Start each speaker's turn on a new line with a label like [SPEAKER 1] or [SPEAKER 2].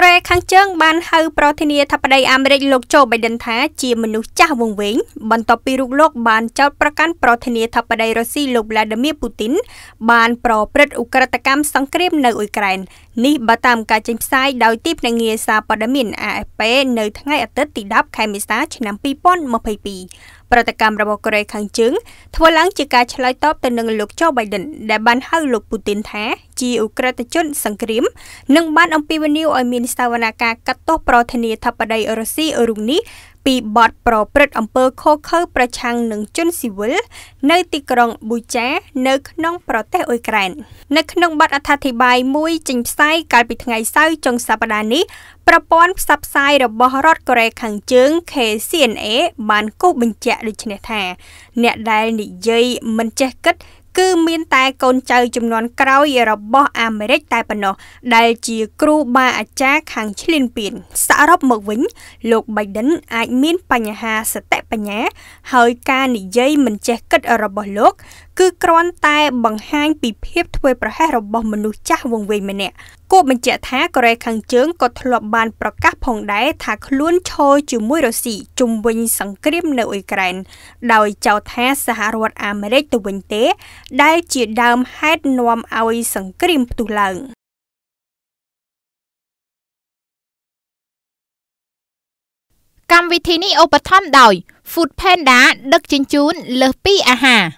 [SPEAKER 1] រ៉េខាងជើងបានហៅប្រធានាធិបតីអាមេរិកលោកโจ Biden ថាជាមនុស្សចាស់វង្វេងបន្ទាប់ពីរូបលោកបានចោទប្រកាន់ប្រធានាធិបតីរុស្ស៊ីលោក Vladimir Putin បានប្រព្រឹត្តឧក្រិដ្ឋកម្មសង្គ្រាមនៅអ៊ុយក្រែននេះបើតាមការចេញផ្សាយដោយទីភ្នាក់ងារសារព័ត៌មាន AFP នៅថ្ងៃអាទិត្យទី10ខែមេសាឆ្នាំ2022ប្រតិកម្មរបស់កូរ៉េខាងជើងធ្វើឡើងជាការឆ្លើយតបទៅនឹងលោកโจ Biden ដែលបានហៅលោក Putin ថាជាអ ுக ្រិតជនសង្គ្រាមនិងបានអំពាវនាវឲ្យមានស្ថាបនាការកាត់ទោសប្រធានាធិបតីរុស្ស៊ីរូងនេះពីបទប្រព្រឹត្តអំពើខុសខើប្រឆាំងនឹងជនស៊ីវិលនៅទីក្រុងប៊ូចានៅ ក្នុងប្រទេសអ៊ុយក្រែន នៅក្នុងបទអត្ថាធិប្បាយមួយចេញផ្សាយកាលពីថ្ងៃសៅរ៍ចុងសប្តាហ៍នេះប្រព័ន្ធផ្សព្វផ្សាយរបស់រដ្ឋកូរ៉េខាងជើង KCNA បានគូសបញ្ជាក់ដូចនេះថា អ្នកដែលនិយាយមិនចេះគិតគឺមាន តែកូនចៅចំនួនក្រោយរបស់អាមេរិកតែប៉ុណ្ណោះដែលជាគ្រូបាអាចារ្យខាងឈ្លានពានសរុបមកវិញលោក Biden អាចមាន បញ្ហាសតិបញ្ញា ហើយការនិយាយមិនចេះគិតរបស់លោក គឺគ្រាន់តែ បង្ហាញ ពីភាពធ្វេសប្រហែសរបស់មនុស្សចាស់វង្វេងម្នាក់គួរបញ្ជាក់ថាកូរ៉េខាងជើងក៏ធ្លាប់បានប្រកាសផងដែរថាខ្លួនឈរជាមួយរុស្ស៊ីជំវិញសង្គ្រាមនៅអ៊ុយក្រែន ដោយចោទថាសហរដ្ឋអាមេរិកទៅវិញទេ ដែលជាដើមហេតុនាំឲ្យសង្គ្រ
[SPEAKER 2] ាមផ្ទុះឡើងកម្មវិធីនេះឧបត្ថម្ភដោយ Food Panda ដឹកជញ្ជូនលើសពីអាហារ